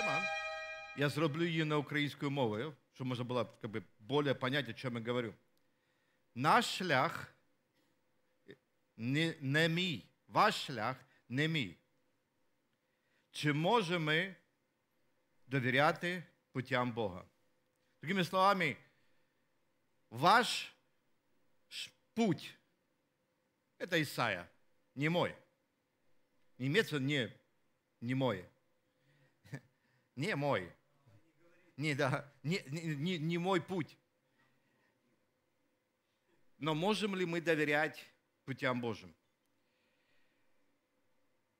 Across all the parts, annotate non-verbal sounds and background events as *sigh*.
тема. Я зроблю її на українською мовою, щоб э, можна було как бы, більше зрозуміти, що я говорю. Наш шлях э, не, не мій, ваш шлях не мій. Чи можемо ми довіряти путям Бога? Другими словами, ваш путь – это Исаия, не мой. Не не, не мой. Не мой. Не, да, не, не, не мой путь. Но можем ли мы доверять путям Божьим?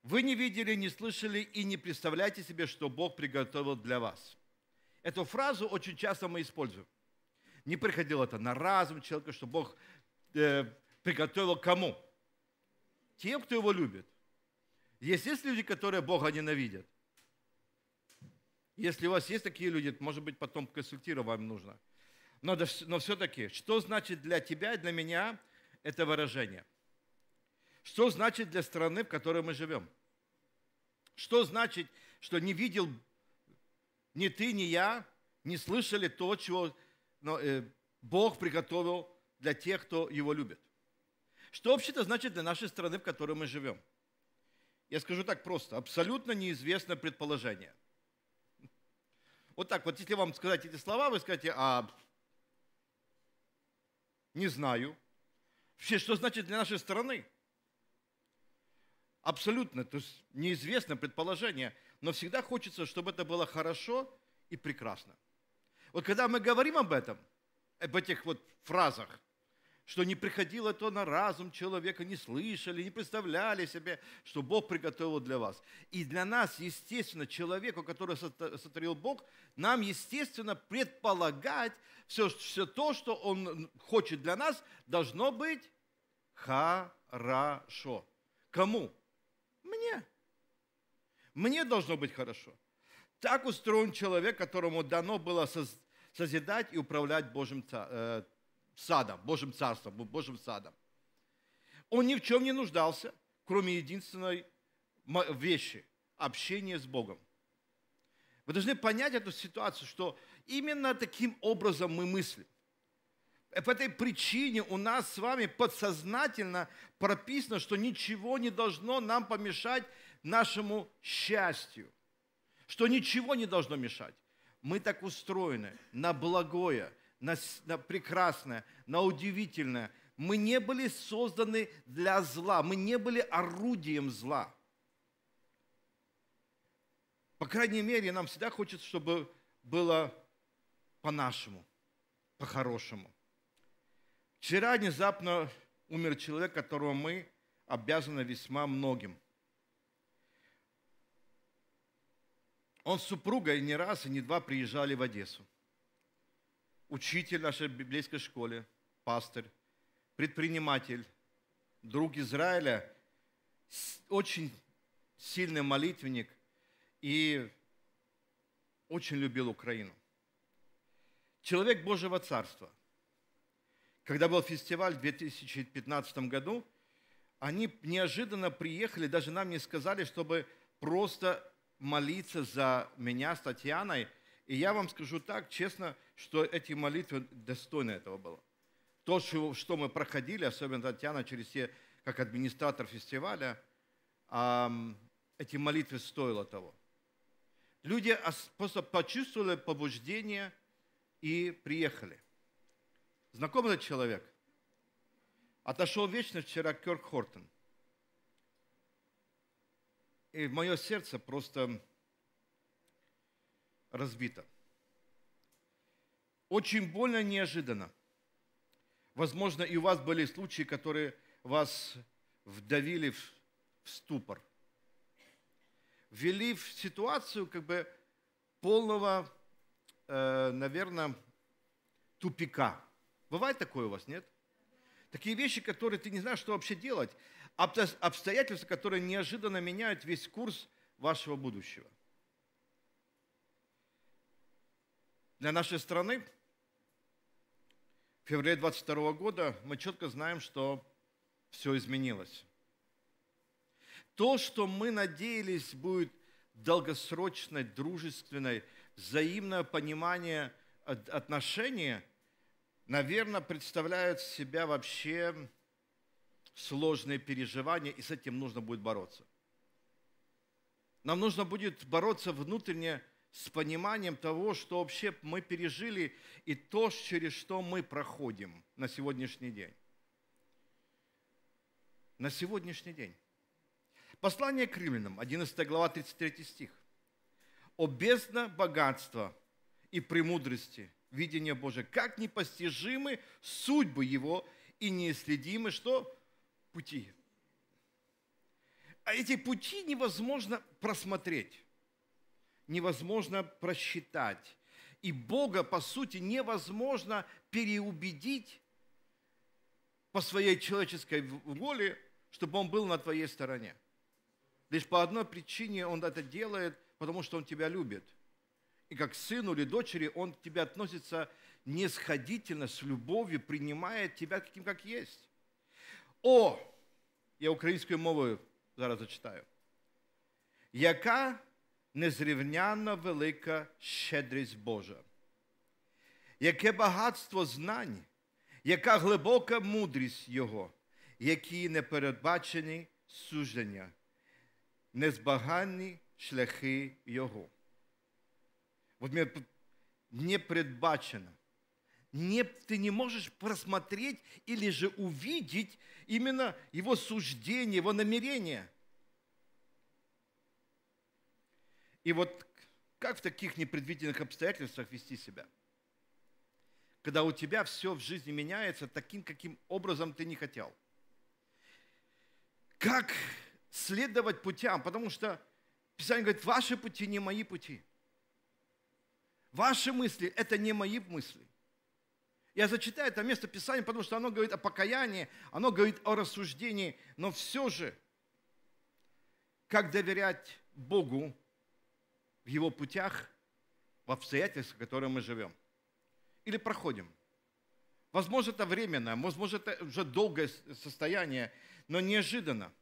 Вы не видели, не слышали и не представляете себе, что Бог приготовил для вас. Эту фразу очень часто мы используем. Не приходило это на разум человека, что Бог э, приготовил кому? Тем, кто его любит. Есть, есть люди, которые Бога ненавидят. Если у вас есть такие люди, может быть, потом консультировать вам нужно. Но, но все-таки, что значит для тебя и для меня это выражение? Что значит для страны, в которой мы живем? Что значит, что не видел ни ты, ни я, не слышали то, чего но, э, Бог приготовил для тех, кто Его любит? Что вообще-то значит для нашей страны, в которой мы живем? Я скажу так просто. Абсолютно неизвестное предположение – вот так вот, если вам сказать эти слова, вы скажете, а не знаю. Вообще, что значит для нашей страны? Абсолютно, то есть неизвестно предположение, но всегда хочется, чтобы это было хорошо и прекрасно. Вот когда мы говорим об этом, об этих вот фразах, что не приходило то на разум человека, не слышали, не представляли себе, что Бог приготовил для вас. И для нас, естественно, человеку, который сотворил Бог, нам, естественно, предполагать все, все то, что Он хочет для нас, должно быть хорошо. Кому? Мне. Мне должно быть хорошо. Так устроен человек, которому дано было созидать и управлять Божьим э, садом, Божьим царством, Божьим садом. Он ни в чем не нуждался, кроме единственной вещи – общения с Богом. Вы должны понять эту ситуацию, что именно таким образом мы мыслим. По этой причине у нас с вами подсознательно прописано, что ничего не должно нам помешать нашему счастью, что ничего не должно мешать. Мы так устроены на благое, на, на прекрасное, на удивительное. Мы не были созданы для зла, мы не были орудием зла. По крайней мере, нам всегда хочется, чтобы было по-нашему, по-хорошему. Вчера внезапно умер человек, которого мы обязаны весьма многим. Он с супругой не раз и не два приезжали в Одессу – учитель нашей библейской школе, пастор, предприниматель, друг Израиля, очень сильный молитвенник и очень любил Украину. Человек Божьего Царства. Когда был фестиваль в 2015 году, они неожиданно приехали, даже нам не сказали, чтобы просто молиться за меня с Татьяной – и я вам скажу так, честно, что эти молитвы достойны этого было. То, что мы проходили, особенно Татьяна, через все как администратор фестиваля, эти молитвы стоило того. Люди просто почувствовали побуждение и приехали. Знакомый этот человек? Отошел вечно вчера Кёрк Хортон. И в мое сердце просто разбита. Очень больно, неожиданно. Возможно, и у вас были случаи, которые вас вдавили в ступор. Ввели в ситуацию как бы полного, э, наверное, тупика. Бывает такое у вас, нет? Такие вещи, которые ты не знаешь, что вообще делать. Обстоятельства, которые неожиданно меняют весь курс вашего будущего. Для нашей страны в феврале 22 года мы четко знаем, что все изменилось. То, что мы надеялись, будет долгосрочной, дружественной, взаимное понимание отношения, наверное, представляют себя вообще сложные переживания, и с этим нужно будет бороться. Нам нужно будет бороться внутренне – с пониманием того, что вообще мы пережили и то, через что мы проходим на сегодняшний день. На сегодняшний день. Послание к римлянам, 11 глава, 33 стих. «О бездна богатства и премудрости видения Божие, как непостижимы судьбы Его и неисследимы, что? Пути». А эти пути невозможно просмотреть невозможно просчитать. И Бога, по сути, невозможно переубедить по своей человеческой воле, чтобы Он был на твоей стороне. Лишь по одной причине Он это делает, потому что Он тебя любит. И как сыну или дочери Он к тебе относится нисходительно, с любовью, принимает тебя таким, как есть. О, я украинскую мову зараз зачитаю. Яка незрівнянно велика щедрість Божа. Яке багатство знань, яка глибока мудрість Його, які непередбачені суждення, незбаганні шляхи Його. Вот мне не предбачено. Не, ты не можеш просмотреть или же увидеть именно его суждение, Його намерение. И вот как в таких непредвиденных обстоятельствах вести себя? Когда у тебя все в жизни меняется таким, каким образом ты не хотел. Как следовать путям? Потому что Писание говорит, ваши пути не мои пути. Ваши мысли – это не мои мысли. Я зачитаю это место Писания, потому что оно говорит о покаянии, оно говорит о рассуждении, но все же, как доверять Богу в его путях, в обстоятельствах, в которых мы живем. Или проходим. Возможно, это временно, возможно, это уже долгое состояние, но неожиданно.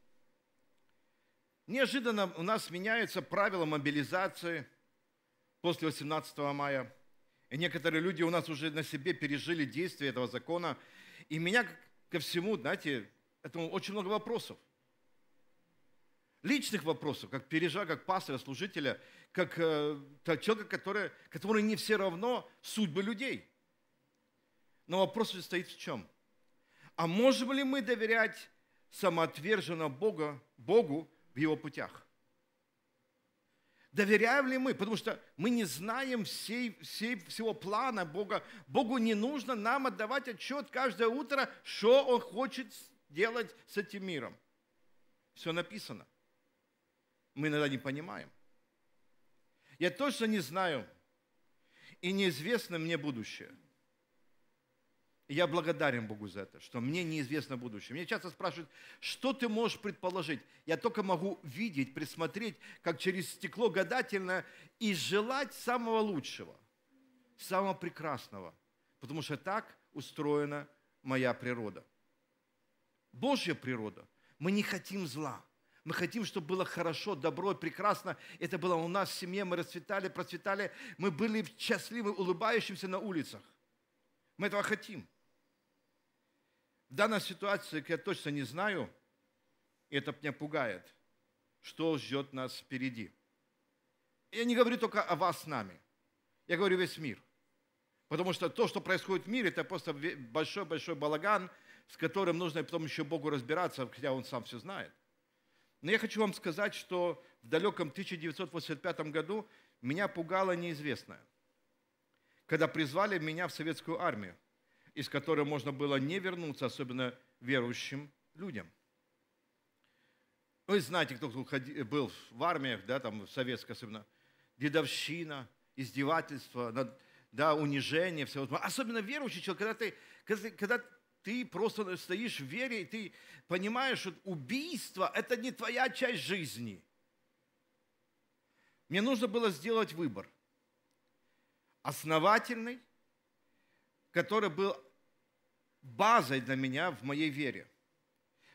Неожиданно у нас меняются правила мобилизации после 18 мая. И некоторые люди у нас уже на себе пережили действие этого закона. И меня ко всему, знаете, этому очень много вопросов личных вопросов, как пережа, как пастора, служителя, как э, человека, который, которому не все равно судьбы людей. Но вопрос состоит в чем? А можем ли мы доверять самоотверженно Бога, Богу в его путях? Доверяем ли мы? Потому что мы не знаем всей, всей, всего плана Бога. Богу не нужно нам отдавать отчет каждое утро, что Он хочет делать с этим миром. Все написано мы иногда не понимаем. Я точно не знаю, и неизвестно мне будущее. я благодарен Богу за это, что мне неизвестно будущее. Меня часто спрашивают, что ты можешь предположить? Я только могу видеть, присмотреть, как через стекло гадательное, и желать самого лучшего, самого прекрасного. Потому что так устроена моя природа. Божья природа. Мы не хотим зла – мы хотим, чтобы было хорошо, добро, прекрасно. Это было у нас в семье, мы расцветали, процветали. Мы были счастливы, улыбающимся на улицах. Мы этого хотим. В данной ситуации, я точно не знаю, и это меня пугает, что ждет нас впереди. Я не говорю только о вас с нами. Я говорю весь мир. Потому что то, что происходит в мире, это просто большой-большой балаган, с которым нужно потом еще Богу разбираться, хотя Он сам все знает – но я хочу вам сказать, что в далеком 1985 году меня пугало неизвестное. Когда призвали меня в советскую армию, из которой можно было не вернуться, особенно верующим людям. Вы ну знаете, кто был в армиях, да, там в советской особенно, дедовщина, издевательство, да, унижение, все. Особенно верующий человек, когда ты, когда, когда ты просто стоишь в вере, и ты понимаешь, что убийство – это не твоя часть жизни. Мне нужно было сделать выбор. Основательный, который был базой для меня в моей вере.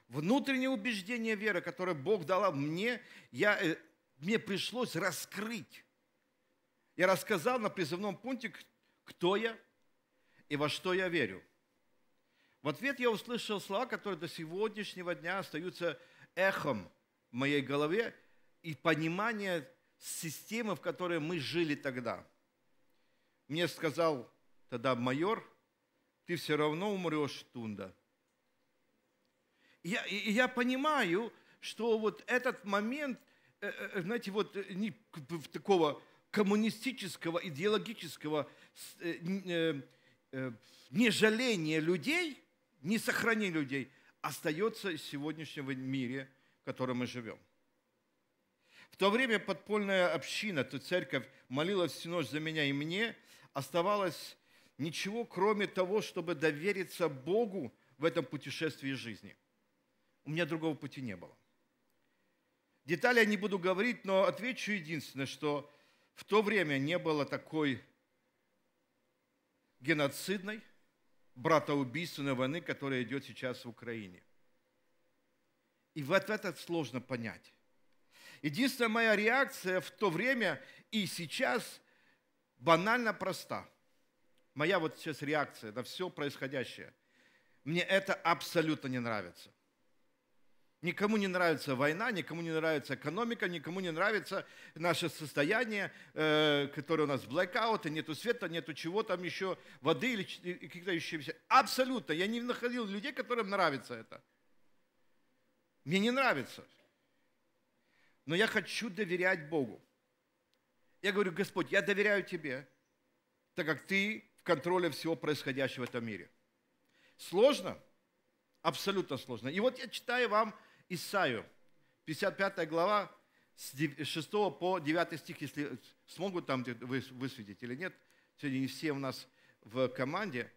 Внутреннее убеждение веры, которое Бог дала мне, я, э, мне пришлось раскрыть. Я рассказал на призывном пункте, кто я и во что я верю – в ответ я услышал слова, которые до сегодняшнего дня остаются эхом в моей голове и понимание системы, в которой мы жили тогда. Мне сказал тогда майор, ты все равно умрешь, Тунда. я, и я понимаю, что вот этот момент, э, э, э, знаете, вот не, такого коммунистического, идеологического нежаления людей, не сохрани людей, остается в сегодняшнем мире, в котором мы живем. В то время подпольная община, то церковь молилась всю ночь за меня и мне, оставалось ничего, кроме того, чтобы довериться Богу в этом путешествии жизни. У меня другого пути не было. Детали я не буду говорить, но отвечу единственное, что в то время не было такой геноцидной, братоубийственной войны, которая идет сейчас в Украине. И вот это сложно понять. Единственная моя реакция в то время и сейчас банально проста. Моя вот сейчас реакция на все происходящее. Мне это абсолютно не нравится. Никому не нравится война, никому не нравится экономика, никому не нравится наше состояние, э, которое у нас блэкаут, нету света, нету чего там еще, воды или каких-то еще вещей. Абсолютно. Я не находил людей, которым нравится это. Мне не нравится. Но я хочу доверять Богу. Я говорю, Господь, я доверяю Тебе, так как Ты в контроле всего происходящего в этом мире. Сложно? Абсолютно сложно. И вот я читаю вам Исаию, 55 глава, с 6 по 9 стих, если смогут там высветить или нет. Сегодня не все у нас в команде.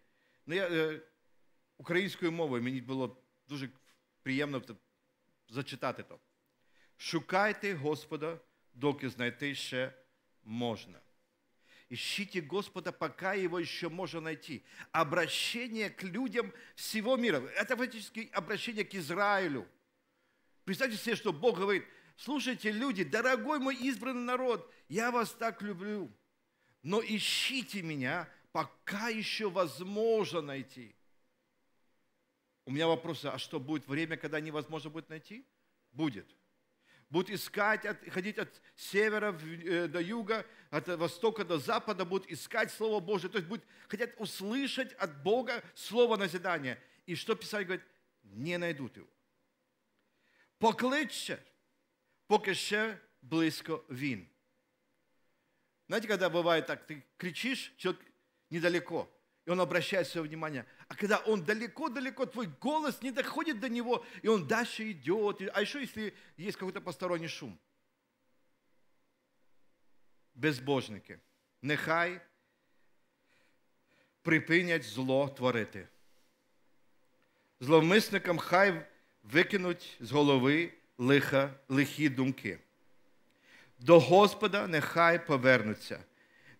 Но я, э, українською мовою мені було дуже приємно зачитати то. Шукайте Господа, доки знайти еще можно. Ищите Господа, пока Его еще можно найти. Обращение к людям всего мира. Это фактически обращение к Израилю – Представьте себе, что Бог говорит, слушайте, люди, дорогой мой избранный народ, я вас так люблю, но ищите меня, пока еще возможно найти. У меня вопрос, а что будет время, когда невозможно будет найти? Будет. Будут искать, от, ходить от севера э, до юга, от востока до запада, будут искать Слово Божье. То есть будут, хотят услышать от Бога Слово назидания. И что Писание говорит? Не найдут его. покличе, поки ще близько Він. Знаете, когда бывает так, ты кричишь, человек недалеко, и он обращает свое внимание. А когда он далеко-далеко, твой голос не доходит до него, и он дальше идет. А еще если есть какой-то посторонний шум? Безбожники, нехай припинять зло творити. Зловмисникам хай викинуть з голови лиха, лихі думки. До Господа нехай повернуться.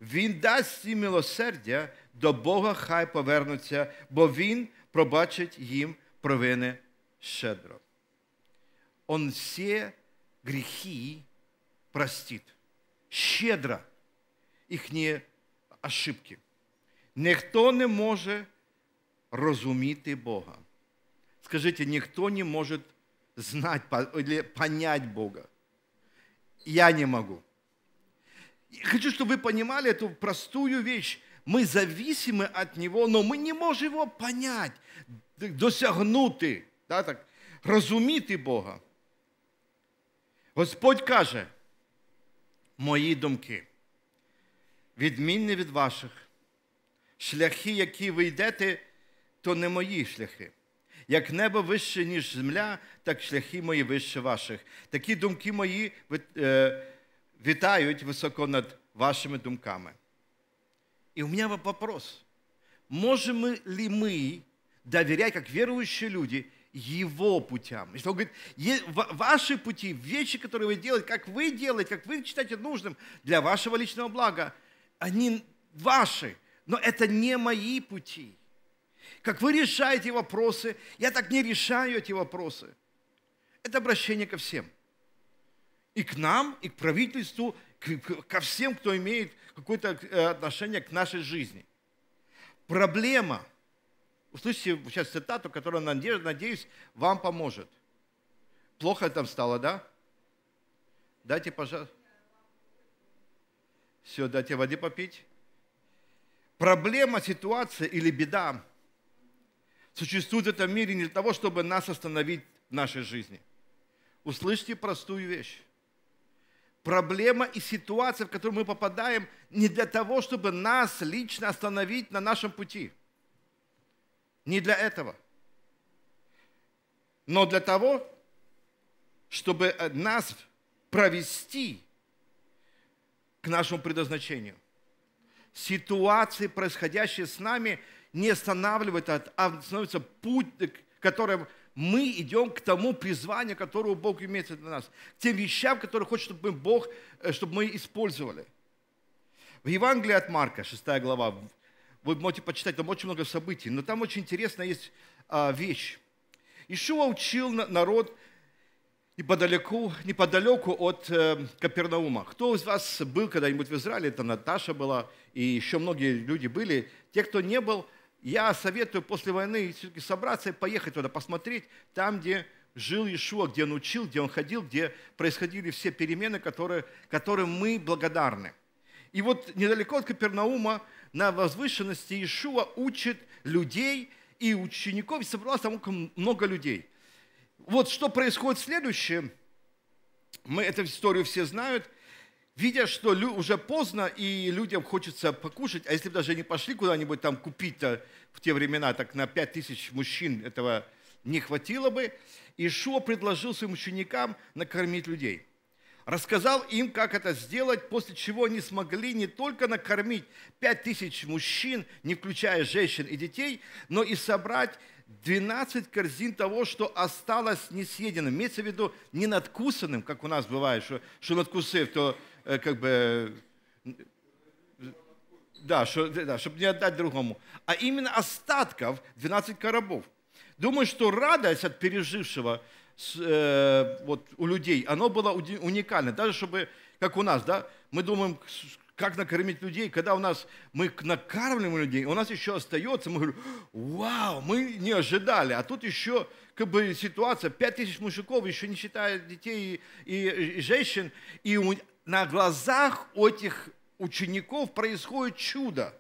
Він дасть їм милосердя, до Бога хай повернуться, бо Він пробачить їм провини щедро. Он всі гріхи простит, щедро їхні ошибки. Ніхто не може розуміти Бога. Скажите, никто не может знать или понять Бога. Я не могу. Хочу, чтобы вы понимали эту простую вещь. Мы зависимы от Него, но мы не можем Его понять, досягнути, да, так, розуміти Бога. Господь каже, мої думки, відмінні від ваших, шляхи, які ви йдете, то не мої шляхи. Як небо вище, ніж земля, так шляхи мої вище ваших. Такі думки мої витають високо над вашими думками. И у меня вопрос. Можем ли мы доверять, как верующие люди, его путям? Если он говорит, ваши пути, вещи, которые вы делаете, как вы делаете, как вы считаете нужным для вашего личного блага, они ваши, но это не мои пути как вы решаете вопросы. Я так не решаю эти вопросы. Это обращение ко всем. И к нам, и к правительству, ко всем, кто имеет какое-то э, отношение к нашей жизни. Проблема, услышите сейчас цитату, которая, надеюсь, вам поможет. Плохо там стало, да? Дайте, пожалуйста. Все, дайте воды попить. Проблема, ситуация или беда существует в этом мире не для того, чтобы нас остановить в нашей жизни. Услышьте простую вещь. Проблема и ситуация, в которую мы попадаем, не для того, чтобы нас лично остановить на нашем пути. Не для этого. Но для того, чтобы э, нас провести к нашему предназначению. Ситуации, происходящие с нами, не останавливает, а, а становится путь, э, которым мы идем к тому призванию, которое Бог имеет для нас, к тем вещам, которые хочет, чтобы мы Бог, э, чтобы мы использовали. В Евангелии от Марка, 6 глава, вы можете почитать, там очень много событий, но там очень интересная есть а, вещь. Ишуа учил народ неподалеку, неподалеку от э, Капернаума. Кто из вас был когда-нибудь в Израиле? Это Наташа была, и еще многие люди были. Те, кто не был, я советую после войны все-таки собраться и поехать туда, посмотреть там, где жил Иешуа, где он учил, где он ходил, где происходили все перемены, которые, которым мы благодарны. И вот недалеко от Капернаума на возвышенности Иешуа учит людей и учеников, и собралось там много людей. Вот что происходит следующее. Мы эту историю все знают видя, что уже поздно и людям хочется покушать, а если бы даже не пошли куда-нибудь там купить-то в те времена, так на 5 тысяч мужчин этого не хватило бы, Ишуа предложил своим ученикам накормить людей. Рассказал им, как это сделать, после чего они смогли не только накормить 5 тысяч мужчин, не включая женщин и детей, но и собрать 12 корзин того, что осталось несъеденным. Имеется в виду не надкусанным, как у нас бывает, что, что надкусив, то э, как бы... Да, что, да, чтобы не отдать другому. А именно остатков 12 коробов. Думаю, что радость от пережившего э, вот, у людей, она была уникальна, Даже чтобы, как у нас, да, мы думаем, как накормить людей, когда у нас мы накармливаем людей, у нас еще остается, мы говорим, вау, мы не ожидали, а тут еще как бы ситуация, 5 тысяч мужиков, еще не считая детей и, и, и женщин, и у, на глазах у этих учеников происходит чудо.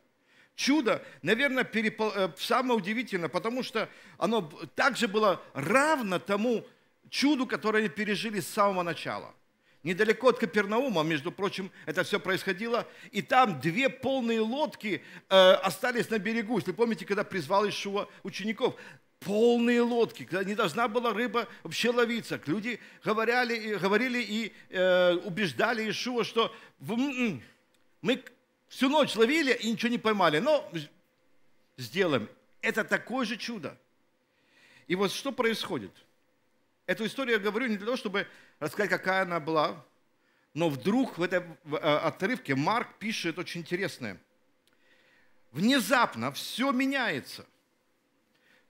Чудо, наверное, перепол... Э, самое удивительное, потому что оно также было равно тому чуду, которое они пережили с самого начала – недалеко от Капернаума, между прочим, это все происходило, и там две полные лодки э, остались на берегу. Если помните, когда призвал Ишуа учеников, полные лодки, когда не должна была рыба вообще ловиться. Люди говорили, говорили и э, убеждали Иешуа, что мы всю ночь ловили и ничего не поймали, но сделаем. Это такое же чудо. И вот что происходит – Эту историю я говорю не для того, чтобы рассказать, какая она была, но вдруг в этой э, отрывке Марк пишет очень интересное. Внезапно все меняется.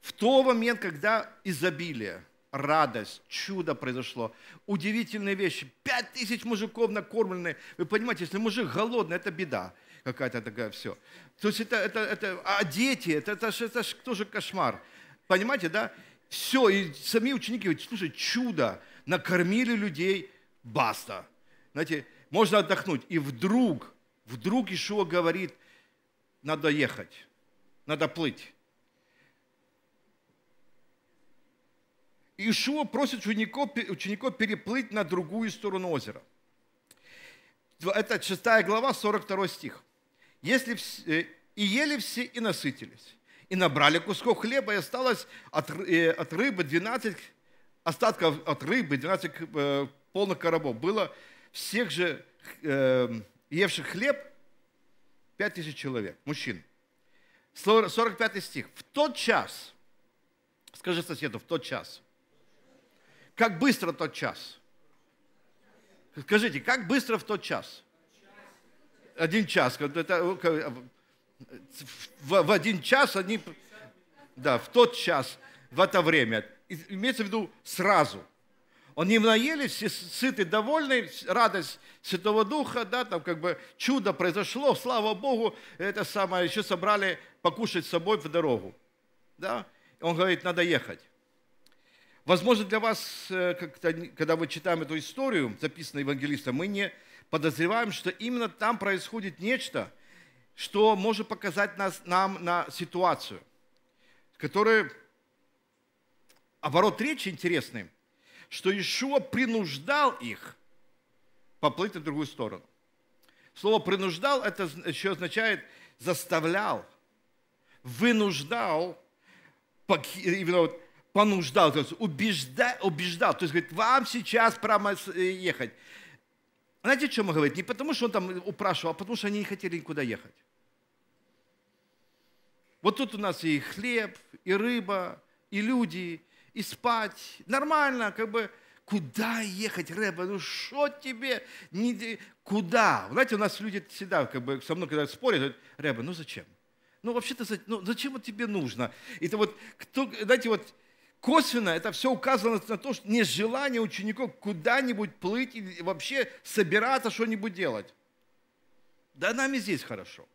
В тот момент, когда изобилие, радость, чудо произошло, удивительные вещи. Пять тысяч мужиков накормлены. Вы понимаете, если мужик голодный, это беда какая-то такая, все. То есть это, это, это а дети, это, это, это, это тоже кошмар. Понимаете, да? Все, и сами ученики говорят, слушай, чудо, накормили людей, баста. Знаете, можно отдохнуть. И вдруг, вдруг Ишуа говорит, надо ехать, надо плыть. Ишуа просит учеников, учеников переплыть на другую сторону озера. Это 6 глава, 42 стих. Если, э, «И ели все и насытились, и набрали кусков хлеба, и осталось от, э, от рыбы 12 остатков от рыбы, 12 э, полных коробов. Было всех же э, евших хлеб 5 тысяч человек, мужчин. 45 стих. В тот час, скажи соседу, в тот час. Как быстро тот час? Скажите, как быстро в тот час? Один час. Это в, в один час они, да, в тот час, в это время. И, имеется в виду сразу. Они наелись, все сыты, довольны, радость Святого Духа, да, там как бы чудо произошло, слава Богу, это самое, еще собрали покушать с собой в дорогу. Да? Он говорит, надо ехать. Возможно, для вас, э, когда мы читаем эту историю, записанную евангелистом, мы не подозреваем, что именно там происходит нечто – что может показать нас, нам на ситуацию, которая оборот речи интересный, что Ишуа принуждал их поплыть на другую сторону. Слово «принуждал» это еще означает «заставлял», «вынуждал», именно вот понуждал, то есть убеждал, убеждал. То есть, говорит, вам сейчас прямо э, ехать. Знаете, о чем он говорит? Не потому, что он там упрашивал, а потому, что они не хотели никуда ехать. Вот тут у нас и хлеб, и рыба, и люди, и спать. Нормально, как бы, куда ехать, Рэба, ну что тебе, не, куда? Знаете, у нас люди всегда, как бы, со мной когда спорят, говорят, Рэба, ну зачем? Ну вообще-то, ну зачем вот тебе нужно? И то вот, кто, знаете, вот, косвенно это все указано на то, что нежелание учеников куда-нибудь плыть и вообще собираться что-нибудь делать. Да нам и здесь хорошо.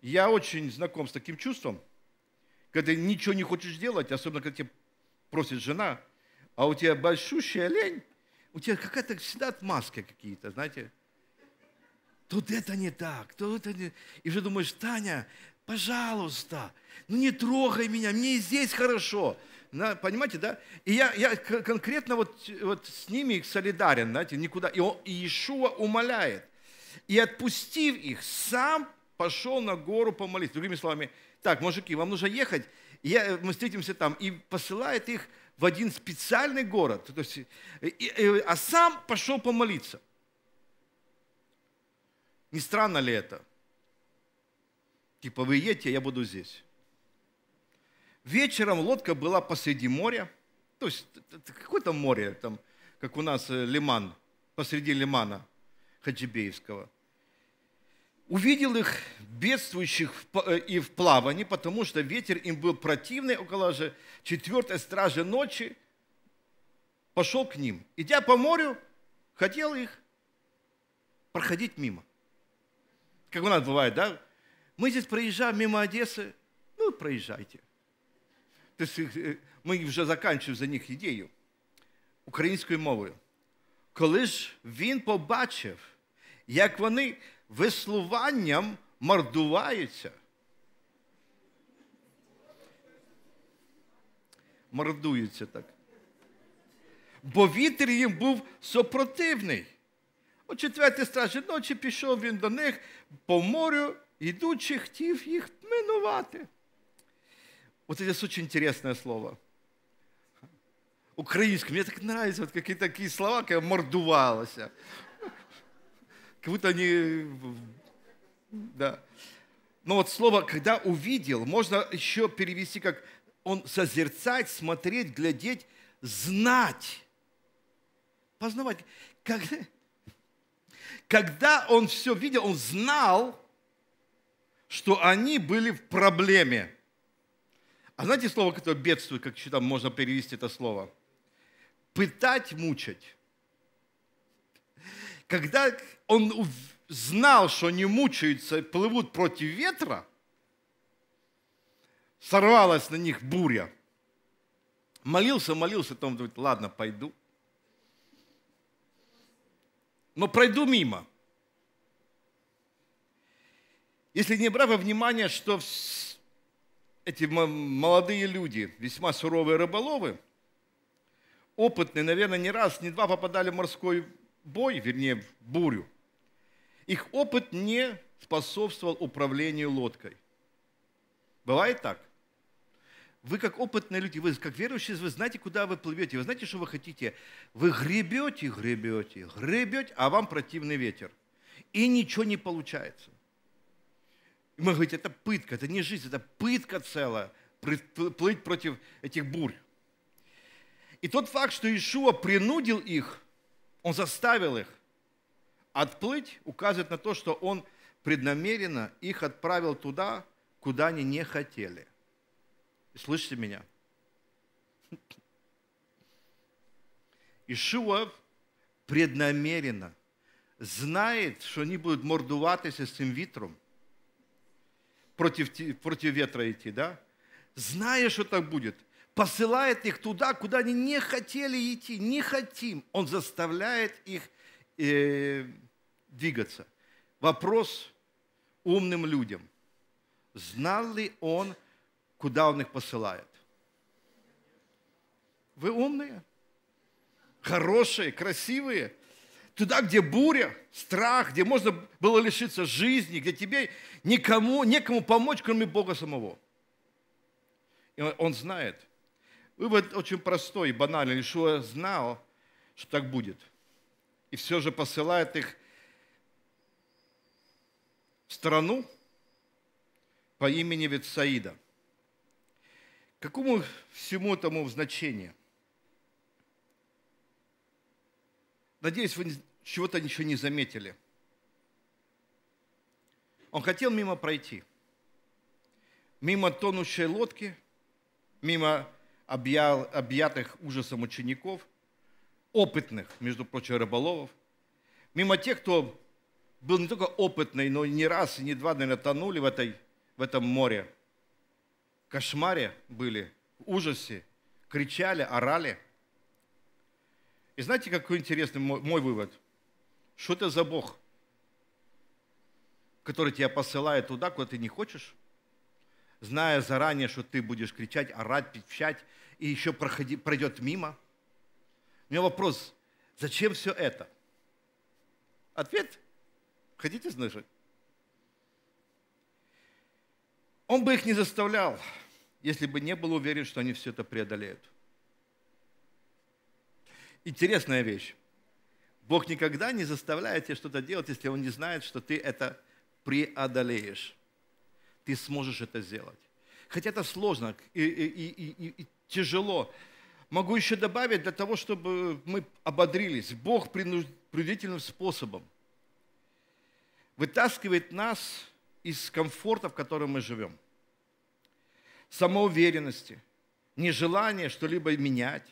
Я очень знаком с таким чувством, когда ты ничего не хочешь делать, особенно когда тебе просит жена, а у тебя большущая лень, у тебя какая-то всегда отмазка какие-то, знаете. Тут это не так, тут это не... И уже думаешь, Таня, пожалуйста, ну не трогай меня, мне и здесь хорошо. понимаете, да? И я, я конкретно вот, вот с ними солидарен, знаете, никуда. И, он, и Иешуа умоляет. И отпустив их, сам пошел на гору помолиться. Другими словами, так, мужики, вам нужно ехать, я, мы встретимся там. И посылает их в один специальный город. То есть, и, и, а сам пошел помолиться. Не странно ли это? Типа, вы едете, я буду здесь. Вечером лодка была посреди моря. То есть, какое там море, там, как у нас э, лиман, посреди лимана Хаджибеевского. Увидел их бедствующих э, и в плавании, потому что ветер им был противный, около же четвертой стражи ночи, пошел к ним. Идя по морю, хотел их проходить мимо. Как у нас бывает, да? Мы здесь проезжаем мимо Одессы, ну, проезжайте. То есть э, ми вже закінчив за них ідею українською мовою. Коли ж він побачив, як вони веслуванням мордуваються, мордуються так. Бо вітер їм був супротивний. О четвертій стражі ночі пішов він до них по морю идучи, хотів їх минувати. Вот это очень интересное слово. Украинское. Мне так нравится вот какие-то такие слова, как мордувалося. Как будто они... Да. Но ну, вот слово «когда увидел» можно еще перевести как «он созерцать, смотреть, глядеть, знать». Познавать. Когда, когда он все видел, он знал, что они были в проблеме. А знаете слово, которое бедствует, как считаю, можно перевести это слово? Пытать, мучать. Когда он знал, что они мучаются, плывут против ветра, сорвалась на них буря. Молился, молился, потом говорит, ладно, пойду. Но пройду мимо. Если не брать во внимание, что эти молодые люди, весьма суровые рыболовы, опытные, наверное, не раз, не два попадали в морской бой, вернее, в бурю. Их опыт не способствовал управлению лодкой. Бывает так? Вы как опытные люди, вы как верующие, вы знаете, куда вы плывете, вы знаете, что вы хотите. Вы гребете, гребете, гребете, а вам противный ветер. И ничего не получается. И мы говорим, это пытка, это не жизнь, это пытка целая, плыть против этих бурь. И тот факт, что Ишуа принудил их, он заставил их отплыть, указывает на то, что он преднамеренно их отправил туда, куда они не хотели. Слышите меня? Ишуа преднамеренно знает, что они будут мордуватися с этим ветром против, против ветра идти, да? Зная, что так будет, посылает их туда, куда они не хотели идти, не хотим. Он заставляет их э, двигаться. Вопрос умным людям. Знал ли он, куда он их посылает? Вы умные, хорошие, красивые – туда, где буря, страх, где можно было лишиться жизни, где тебе Никому, некому помочь, кроме Бога самого. И он знает. Вывод очень простой и банальный. Ишуа знал, что так будет. И все же посылает их в страну по имени Ветсаида. Какому всему тому значение? Надеюсь, вы чего-то ничего не заметили – он хотел мимо пройти. Мимо тонущей лодки, мимо объял, объятых ужасом учеников, опытных, между прочим, рыболовов, мимо тех, кто был не только опытный, но и не раз, и не два, наверное, тонули в, этой, в этом море. В кошмаре были, в ужасе, кричали, орали. И знаете, какой интересный мой, мой вывод? Что это за Бог – который тебя посылает туда, куда ты не хочешь, зная заранее, что ты будешь кричать, орать, пищать, и еще проходи, пройдет мимо. У меня вопрос, зачем все это? Ответ хотите слышать? Он бы их не заставлял, если бы не был уверен, что они все это преодолеют. Интересная вещь. Бог никогда не заставляет тебя что-то делать, если Он не знает, что ты это преодолеешь. Ты сможешь это сделать. Хотя это сложно и, и, и, и, и тяжело. Могу еще добавить для того, чтобы мы ободрились. Бог принудительным способом вытаскивает нас из комфорта, в котором мы живем. Самоуверенности, нежелание что-либо менять,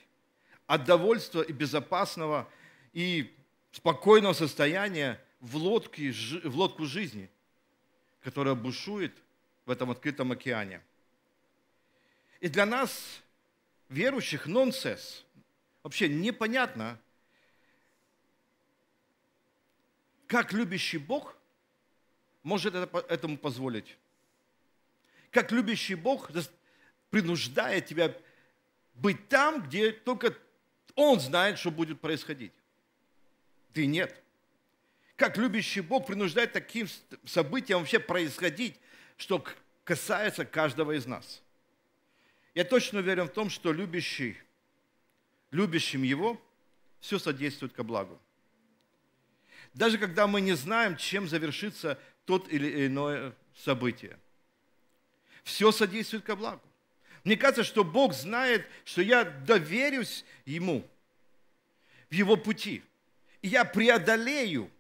от довольства и безопасного и спокойного состояния в, лодке, в лодку жизни – которая бушует в этом открытом океане. И для нас, верующих, нонсенс. Вообще непонятно, как любящий Бог может этому позволить. Как любящий Бог принуждает тебя быть там, где только Он знает, что будет происходить. Ты нет – как любящий Бог принуждает таким событиям вообще происходить, что касается каждого из нас. Я точно уверен в том, что любящий, любящим Его все содействует ко благу. Даже когда мы не знаем, чем завершится тот или иное событие. Все содействует ко благу. Мне кажется, что Бог знает, что я доверюсь Ему в Его пути. И я преодолею –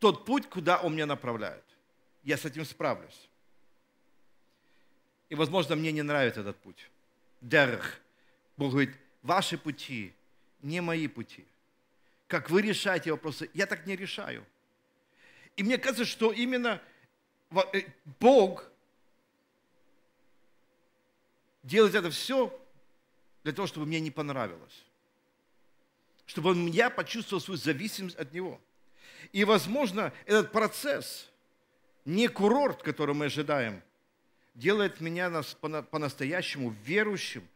тот путь, куда Он меня направляет. Я с этим справлюсь. И, возможно, мне не нравится этот путь. Дерх. Бог говорит, ваши пути, не мои пути. Как вы решаете вопросы, я так не решаю. И мне кажется, что именно э, Бог делает это все для того, чтобы мне не понравилось. Чтобы я почувствовал свою зависимость от Него. И, возможно, этот процесс, не курорт, который мы ожидаем, делает меня нас по-настоящему верующим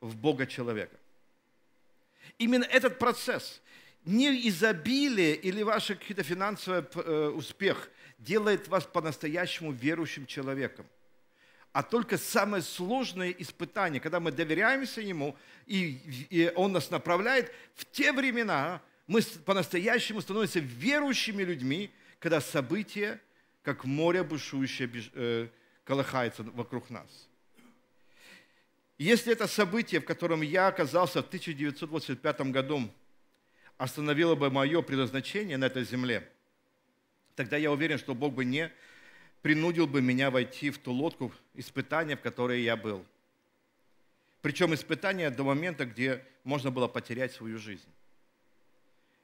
в Бога человека. Именно этот процесс, не изобилие или ваш какой-то финансовый э, успех делает вас по-настоящему верующим человеком а только самое сложное испытание, когда мы доверяемся Ему, и, и Он нас направляет в те времена, мы по-настоящему становимся верующими людьми, когда события, как море бушующее, э, колыхается вокруг нас. Если это событие, в котором я оказался в 1985 году, остановило бы мое предназначение на этой земле, тогда я уверен, что Бог бы не принудил бы меня войти в ту лодку испытания, в которой я был. Причем испытания до момента, где можно было потерять свою жизнь.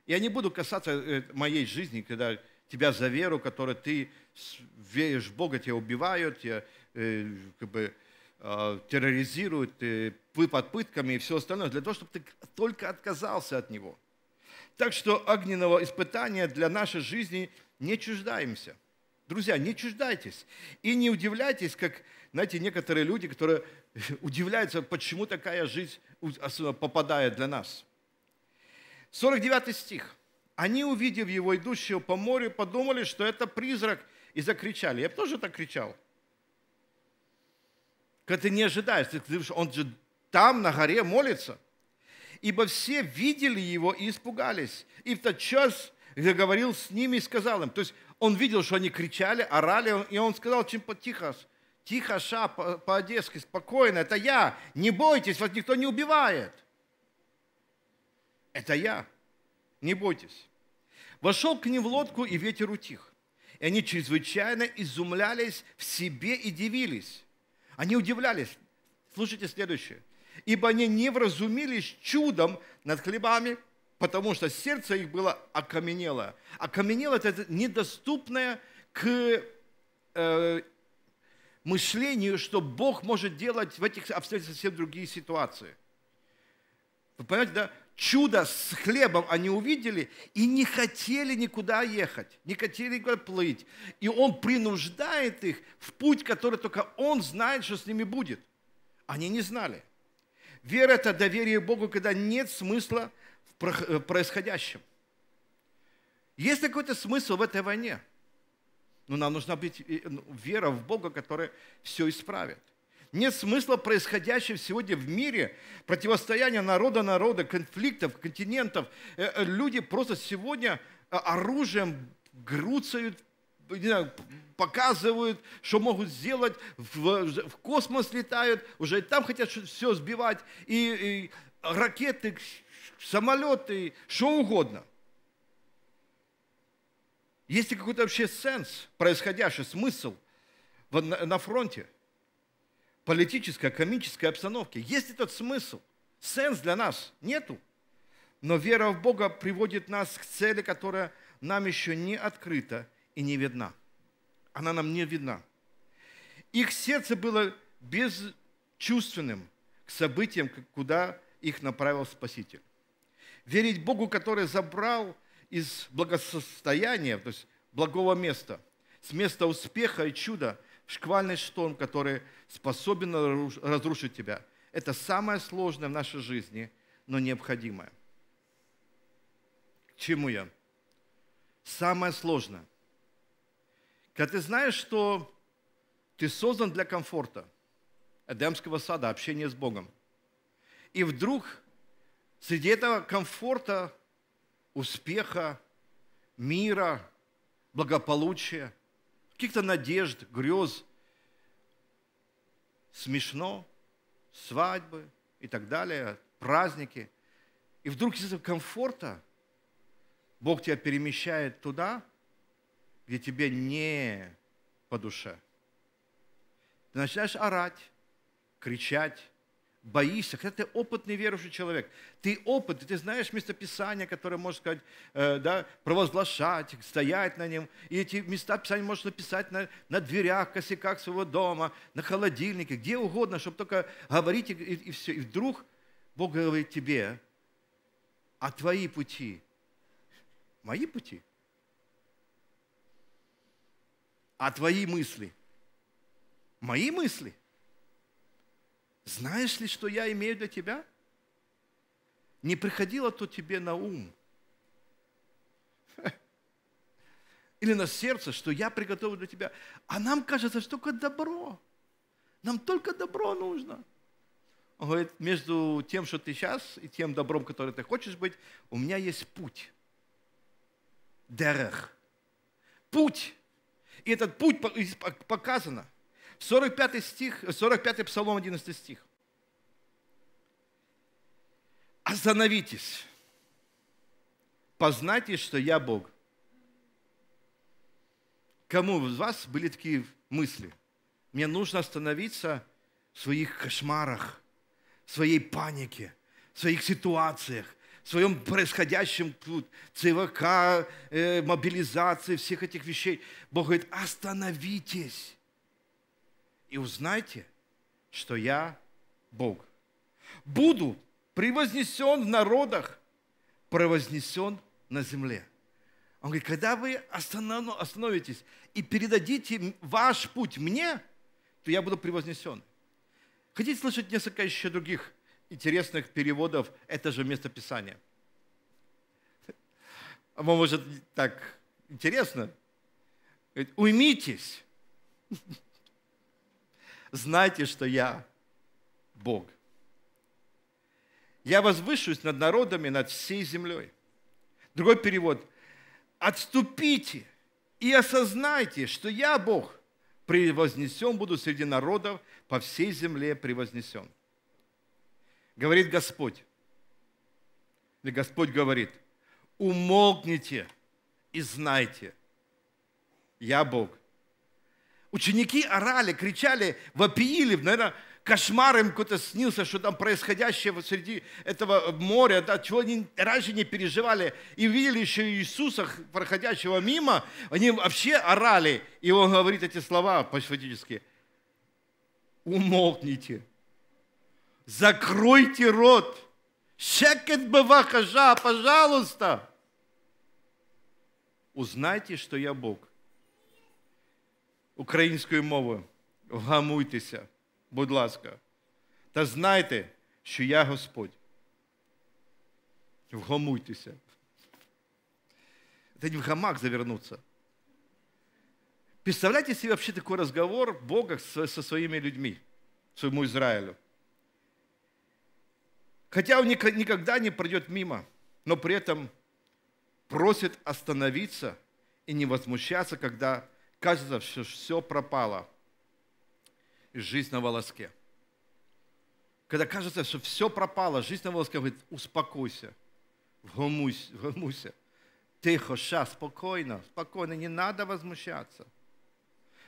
Я не буду касаться э, моей жизни, когда тебя за веру, которую ты веришь в Бога, тебя убивают, тебя э, как бы, а, терроризируют, вы под пытками и все остальное, для того, чтобы ты только отказался от него. Так что огненного испытания для нашей жизни не чуждаемся. Друзья, не чуждайтесь. И не удивляйтесь, как, знаете, некоторые люди, которые *laughs* удивляются, почему такая жизнь попадает для нас – 49 стих. Они, увидев его, идущего по морю, подумали, что это призрак, и закричали. Я бы тоже так кричал. Когда ты не ожидаешь, ты говоришь, он же там на горе молится. Ибо все видели его и испугались. И в тот час заговорил с ними и сказал им. То есть он видел, что они кричали, орали, и он сказал чем тихо, тихо, ша, по-одесски, спокойно, это я, не бойтесь, вас никто не убивает. Это я. Не бойтесь. Вошел к ним в лодку, и ветер утих. И они чрезвычайно изумлялись в себе и дивились. Они удивлялись. Слушайте следующее. Ибо они не вразумились чудом над хлебами, потому что сердце их было окаменело. Окаменело – это недоступное к э, мышлению, что Бог может делать в этих обстоятельствах совсем другие ситуации – вы понимаете, да? Чудо с хлебом они увидели и не хотели никуда ехать, не хотели никуда плыть. И он принуждает их в путь, который только он знает, что с ними будет. Они не знали. Вера – это доверие Богу, когда нет смысла в э, происходящем. Есть ли какой-то смысл в этой войне? Но ну, нам нужна быть э, ну, вера в Бога, который все исправит. Нет смысла происходящего сегодня в мире, противостояния народа народа, конфликтов, континентов. Э, э, люди просто сегодня э, оружием груцают показывают, что могут сделать, в, в космос летают, уже и там хотят все сбивать, и, и ракеты, самолеты, что угодно. Есть ли какой-то вообще сенс, происходящий смысл на фронте? политической, комической обстановке. Есть этот смысл, сенс для нас нету. Но вера в Бога приводит нас к цели, которая нам еще не открыта и не видна. Она нам не видна. Их сердце было безчувственным к событиям, куда их направил Спаситель. Верить Богу, который забрал из благосостояния, то есть благого места, с места успеха и чуда – шквальный шторм, который способен разрушить тебя. Это самое сложное в нашей жизни, но необходимое. К чему я? Самое сложное. Когда ты знаешь, что ты создан для комфорта, Эдемского сада, общения с Богом. И вдруг среди этого комфорта, успеха, мира, благополучия – каких-то надежд, грез. Смешно, свадьбы и так далее, праздники. И вдруг из за комфорта Бог тебя перемещает туда, где тебе не по душе. Ты начинаешь орать, кричать, боишься, когда ты опытный верующий человек, ты опытный, ты знаешь Писания, которое можешь сказать, э, да, провозглашать, стоять на нем. И эти места Писания можешь написать на, на дверях, косяках своего дома, на холодильнике, где угодно, чтобы только говорить и, и, и все. И вдруг Бог говорит тебе, а твои пути, мои пути, а твои мысли, мои мысли – знаешь ли, что я имею для тебя? Не приходило то тебе на ум *laughs* или на сердце, что я приготовил для тебя. А нам кажется, что только добро. Нам только добро нужно. Он говорит, между тем, что ты сейчас, и тем добром, который ты хочешь быть, у меня есть путь. Дерех. Путь. И этот путь показано. 45 стих, 45 Псалом, 11 стих. Остановитесь, познайте, что я Бог. Кому из вас были такие мысли? Мне нужно остановиться в своих кошмарах, в своей панике, в своих ситуациях, в своем происходящем тут, ЦВК, э, мобилизации, всех этих вещей. Бог говорит, остановитесь и узнайте, что я Бог. Буду превознесен в народах, превознесен на земле. Он говорит, когда вы остановитесь и передадите ваш путь мне, то я буду превознесен. Хотите слышать несколько еще других интересных переводов это же местописание? А вам может так интересно? Говорит, уймитесь. *laughs* знайте, что я Бог. Я возвышусь над народами, над всей землей. Другой перевод. Отступите и осознайте, что я Бог. Превознесен буду среди народов, по всей земле превознесен. Говорит Господь. И Господь говорит, умолкните и знайте, я Бог – Ученики орали, кричали, вопили, наверное, кошмар им какой-то снился, что там происходящее среди этого моря, да, чего они раньше не переживали. И видели еще Иисуса, проходящего мимо, они вообще орали. И он говорит эти слова по Умолкните, закройте рот, шекет бывахажа, пожалуйста. Узнайте, что я Бог – українською мовою. Вгамуйтеся, будь ласка, та знайте, що я Господь. Вгамуйтеся. Это не в гамак завернуться. Представляете себе вообще такой разговор Бога со своими людьми, своему Израилю. Хотя он никогда не пройдет мимо, но при этом просит остановиться и не возмущаться, когда Кажется, что все пропало. Жизнь на волоске. Когда кажется, что все пропало, жизнь на волоске говорит, успокойся, вгомуйся, вгомуйся. Тихо, сейчас, спокойно, спокойно, не надо возмущаться.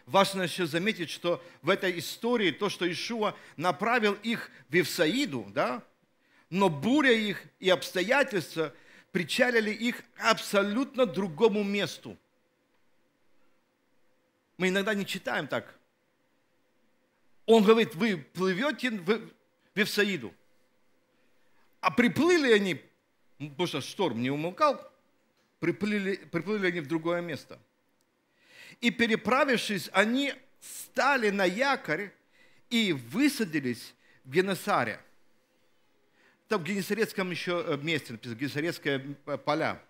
Важно еще заметить, что в этой истории то, что Ишуа направил их в Евсаиду, да, но буря их и обстоятельства причалили их абсолютно другому месту. Мы иногда не читаем так. Он говорит, вы плывете в Вифсаиду. А приплыли они, потому что шторм не умолкал, приплыли, приплыли они в другое место. И переправившись, они стали на якорь и высадились в Генесаре. Там в Генесарецком еще э, месте написано, Генесарецкое э, поля.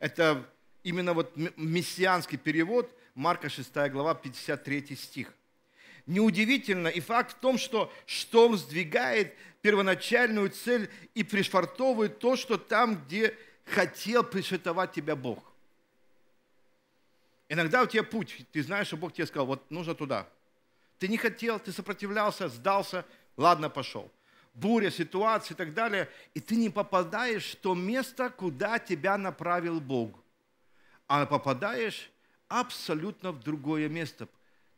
Это именно вот мессианский перевод, Марка 6 глава, 53 стих. Неудивительно и факт в том, что шторм сдвигает первоначальную цель и пришвартовывает то, что там, где хотел пришвартовать тебя Бог. Иногда у тебя путь, ты знаешь, что Бог тебе сказал, вот нужно туда. Ты не хотел, ты сопротивлялся, сдался, ладно, пошел. Буря, ситуация и так далее. И ты не попадаешь в то место, куда тебя направил Бог, а попадаешь абсолютно в другое место.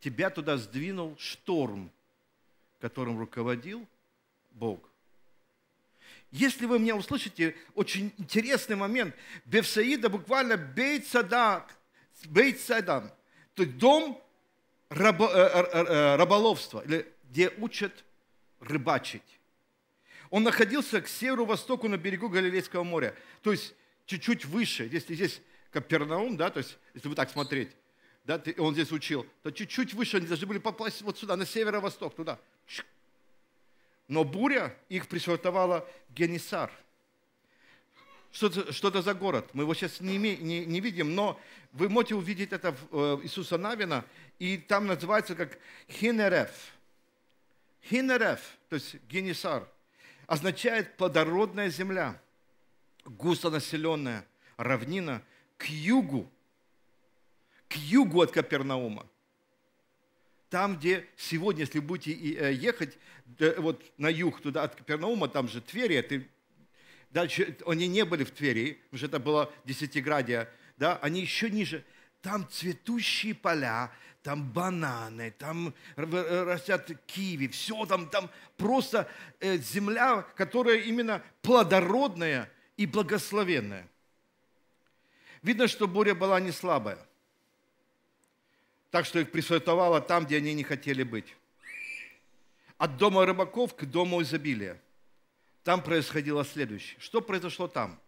Тебя туда сдвинул шторм, которым руководил Бог. Если вы меня услышите, очень интересный момент. Бевсаида буквально бейцадак, бейцадам, то есть дом рабо, э, э, э, раболовства, где учат рыбачить. Он находился к северу-востоку на берегу Галилейского моря, то есть чуть-чуть выше. Если здесь Капернаум, да, то есть, если вы так смотреть, да, он здесь учил, то чуть-чуть выше они должны были попасть вот сюда, на северо-восток, туда. Но буря их пришвартовала Генисар. Что-то, что это за город. Мы его сейчас не, име, не, не видим, но вы можете увидеть это в э, Иисуса Навина, и там называется как Хинереф. Хинереф, то есть Генисар, означает плодородная земля, густонаселенная равнина, к югу, к югу от Капернаума. Там, где сегодня, если будете э, ехать вот на юг туда от Капернаума, там же Твери, ты дальше они не были в Твери, потому что это было десятиградия, да, они еще ниже. Там цветущие поля, там бананы, там э, растят киви, все там, там просто э, земля, которая именно плодородная и благословенная. Видно, что буря была не слабая. Так что их присутовало там, где они не хотели быть. От дома рыбаков к дому изобилия. Там происходило следующее. Что произошло там?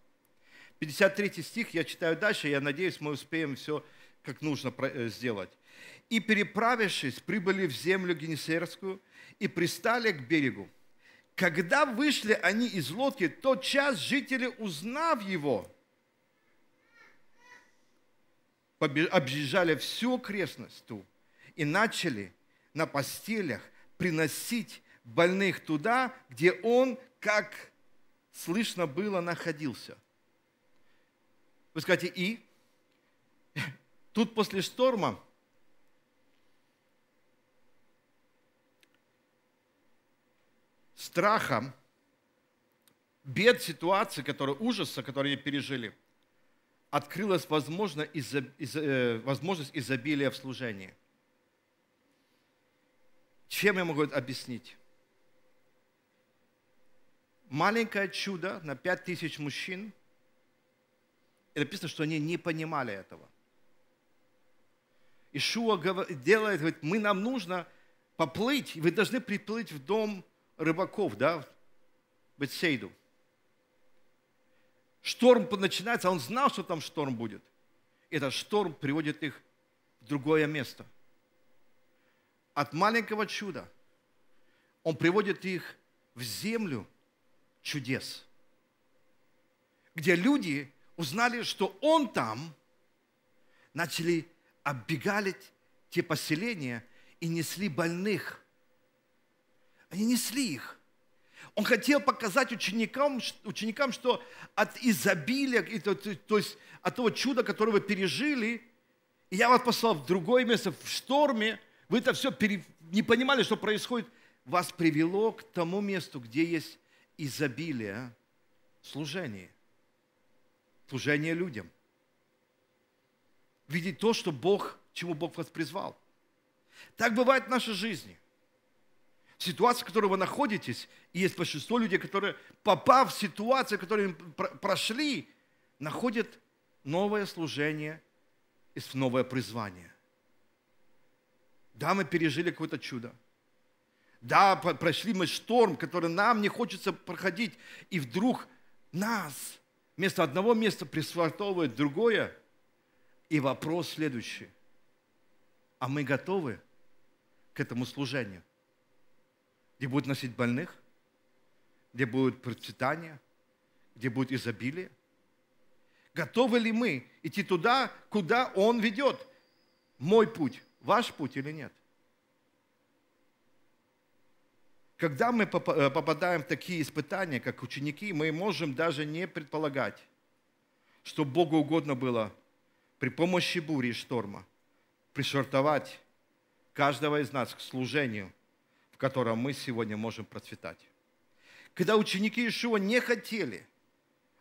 53 стих я читаю дальше, я надеюсь, мы успеем все как нужно э, сделать. «И, переправившись, прибыли в землю Генесерскую и пристали к берегу. Когда вышли они из лодки, тот час жители, узнав его, объезжали всю окрестность ту и начали на постелях приносить больных туда, где он, как слышно было, находился. Вы скажете, и? *laughs* Тут после шторма страхом, бед ситуации, которые, ужаса, которые пережили – открылась возможно, изоб, из, э, возможность изобилия в служении. Чем я могу это объяснить? Маленькое чудо на пять тысяч мужчин, и написано, что они не понимали этого. Ишуа делает, говорит, мы нам нужно поплыть, вы должны приплыть в дом рыбаков, да, в Бетсейду. Шторм начинается, а он знал, что там шторм будет. Этот шторм приводит их в другое место. От маленького чуда он приводит их в землю чудес, где люди узнали, что он там, начали оббегали те поселения и несли больных. Они несли их. Он хотел показать ученикам, ученикам что от изобилия, то, есть от того чуда, которое вы пережили, я вас послал в другое место, в шторме, вы это все пере... не понимали, что происходит, вас привело к тому месту, где есть изобилие служения, служение людям. Видеть то, что Бог, чему Бог вас призвал. Так бывает в нашей жизни ситуация, в которой вы находитесь, и есть большинство людей, которые, попав в ситуацию, которую прошли, находят новое служение и новое призвание. Да, мы пережили какое-то чудо. Да, прошли мы шторм, который нам не хочется проходить, и вдруг нас вместо одного места присвартовывает другое. И вопрос следующий. А мы готовы к этому служению? где будут носить больных, где будут процветание, где будет изобилие. Готовы ли мы идти туда, куда Он ведет? Мой путь, ваш путь или нет? Когда мы э, попадаем в такие испытания, как ученики, мы можем даже не предполагать, что Богу угодно было при помощи бури и шторма пришвартовать каждого из нас к служению – котором мы сегодня можем процветать. Когда ученики Ишуа не хотели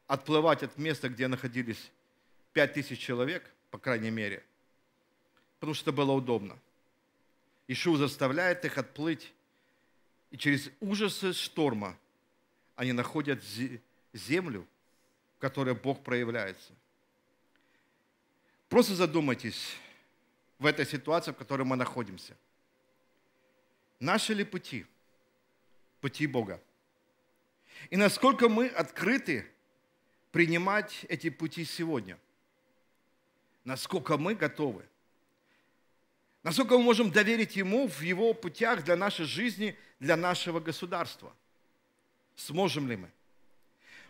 отплывать от места, где находились пять тысяч человек, по крайней мере, потому что было удобно. Ишуа заставляет их отплыть, и через ужасы шторма они находят землю, в которой Бог проявляется. Просто задумайтесь в этой ситуации, в которой мы находимся – Наши ли пути? Пути Бога. И насколько мы открыты принимать эти пути сегодня? Насколько мы готовы? Насколько мы можем доверить Ему в Его путях для нашей жизни, для нашего государства? Сможем ли мы?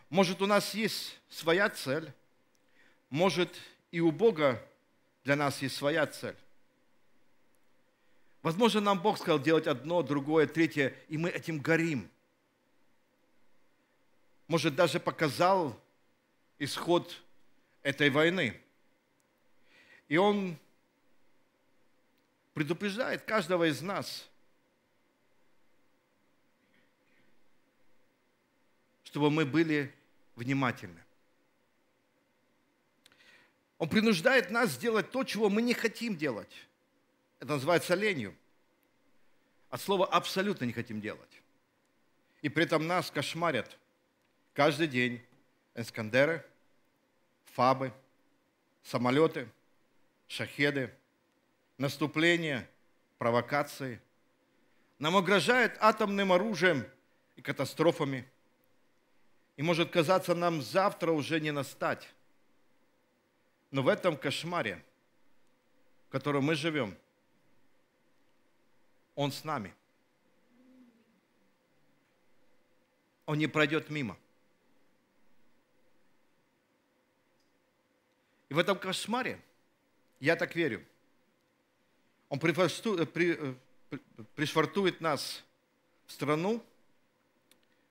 Может, у нас есть своя цель, может, и у Бога для нас есть своя цель. Возможно, нам Бог сказал делать одно, другое, третье, и мы этим горим. Может, даже показал исход этой войны. И он предупреждает каждого из нас, чтобы мы были внимательны. Он принуждает нас сделать то, чего мы не хотим делать. Это называется ленью. От слова абсолютно не хотим делать. И при этом нас кошмарят каждый день эскандеры, фабы, самолеты, шахеды, наступления, провокации. Нам угрожает атомным оружием и катастрофами. И может казаться нам завтра уже не настать. Но в этом кошмаре, в котором мы живем – он с нами. Он не пройдет мимо. И в этом кошмаре, я так верю, он э, э, пришвартует нас в страну,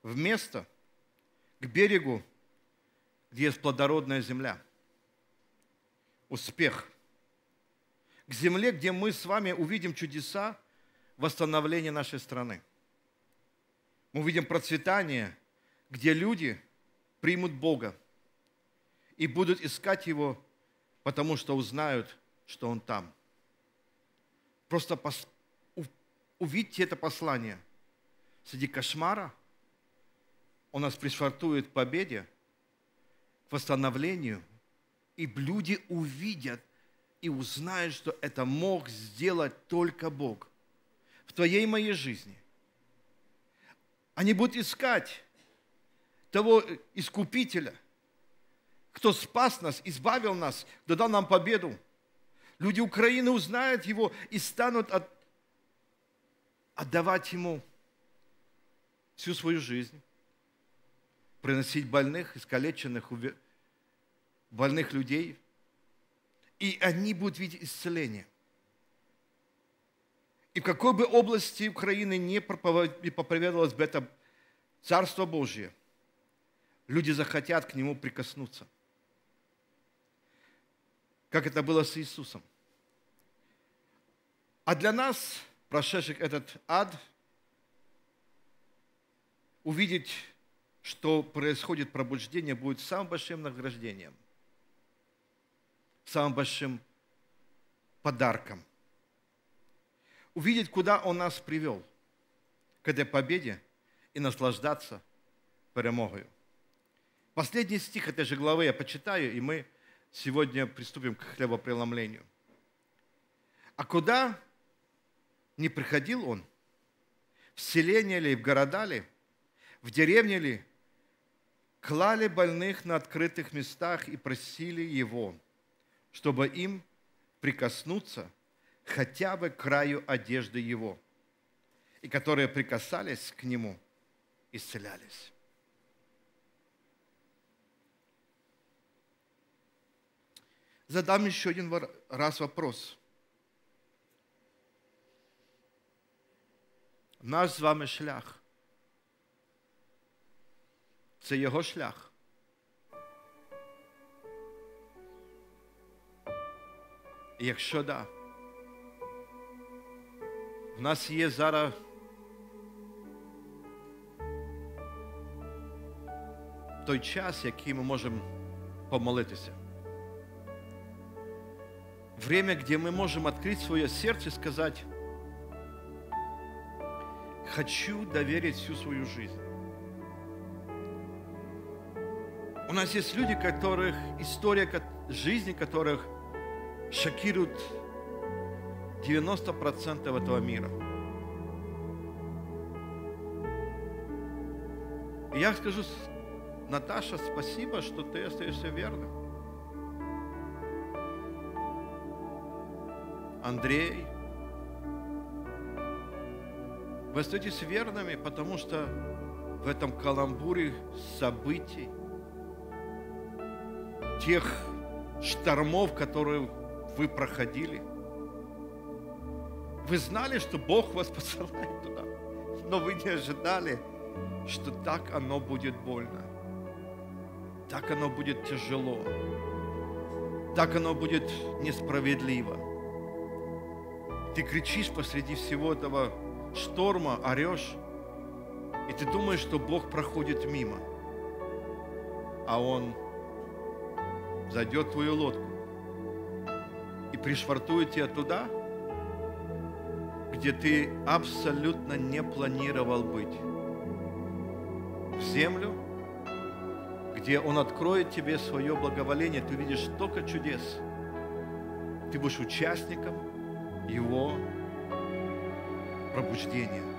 в место, к берегу, где есть плодородная земля. Успех. К земле, где мы с вами увидим чудеса, восстановление нашей страны. Мы увидим процветание, где люди примут Бога и будут искать Его, потому что узнают, что Он там. Просто пос... увидьте это послание. Среди кошмара Он нас пришвартует к победе, к восстановлению, и люди увидят и узнают, что это мог сделать только Бог в твоей и моей жизни. Они будут искать того э, Искупителя, кто спас нас, избавил нас, кто дал нам победу. Люди Украины узнают Его и станут от... отдавать Ему всю свою жизнь, приносить больных, искалеченных, больных людей. И они будут видеть исцеление. И в какой бы области Украины не проповедовалось бы это Царство Божье, люди захотят к нему прикоснуться. Как это было с Иисусом. А для нас, прошедших этот ад, увидеть, что происходит пробуждение, будет самым большим награждением, самым большим подарком – увидеть, куда Он нас привел, к этой победе и наслаждаться перемогою. Последний стих этой же главы я почитаю, и мы сегодня приступим к хлебопреломлению. А куда не приходил он, в селение ли, в города ли, в деревне ли, клали больных на открытых местах и просили его, чтобы им прикоснуться – хотя бы краю одежды его, и которые прикасались к нему, исцелялись. Задам еще один раз вопрос. Наш с вами шлях це его шлях. Якщо да, у нас є зараз той час, який ми можемо помолитися. Время, где мы можем открыть свое сердце и сказать, хочу доверить всю свою жизнь. У нас есть люди, которых, история жизни которых шокирует 90% этого мира. И я скажу, Наташа, спасибо, что ты остаешься верным. Андрей, вы остаетесь верными, потому что в этом каламбуре событий, тех штормов, которые вы проходили – вы знали, что Бог вас посылает туда, но вы не ожидали, что так оно будет больно, так оно будет тяжело, так оно будет несправедливо. Ты кричишь посреди всего этого шторма, орешь, и ты думаешь, что Бог проходит мимо, а Он зайдет в твою лодку и пришвартует тебя туда – где ты абсолютно не планировал быть. В землю, где Он откроет тебе свое благоволение, ты увидишь столько чудес. Ты будешь участником Его пробуждения.